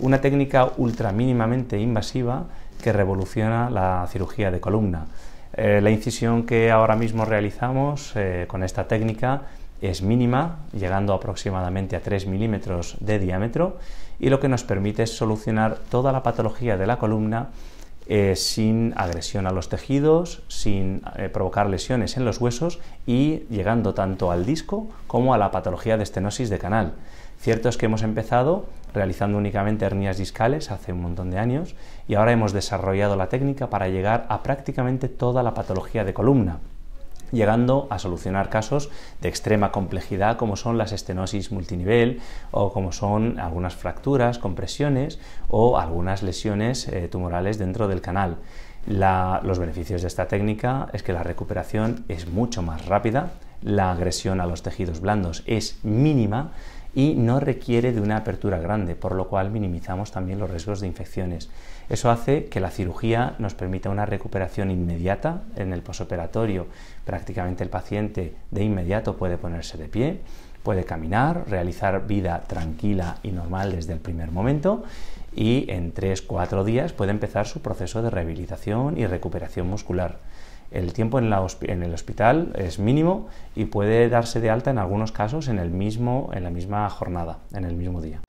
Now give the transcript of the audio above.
una técnica ultra mínimamente invasiva que revoluciona la cirugía de columna. Eh, la incisión que ahora mismo realizamos eh, con esta técnica es mínima, llegando aproximadamente a 3 milímetros de diámetro, y lo que nos permite es solucionar toda la patología de la columna eh, sin agresión a los tejidos, sin eh, provocar lesiones en los huesos y llegando tanto al disco como a la patología de estenosis de canal. Cierto es que hemos empezado realizando únicamente hernias discales hace un montón de años y ahora hemos desarrollado la técnica para llegar a prácticamente toda la patología de columna llegando a solucionar casos de extrema complejidad como son las estenosis multinivel o como son algunas fracturas, compresiones o algunas lesiones eh, tumorales dentro del canal. los beneficios de esta técnica es que la recuperación es mucho más rápida, la agresión a los tejidos blandos es mínima y no requiere de una apertura grande, por lo cual minimizamos también los riesgos de infecciones. Eso hace que la cirugía nos permita una recuperación inmediata en el posoperatorio. Prácticamente el paciente de inmediato puede ponerse de pie, puede caminar, realizar vida tranquila y normal desde el primer momento y en 3-4 días puede empezar su proceso de rehabilitación y recuperación muscular. El tiempo en, en, el hospital es mínimo y puede darse de alta en algunos casos en, el mismo, en la misma jornada, en el mismo día.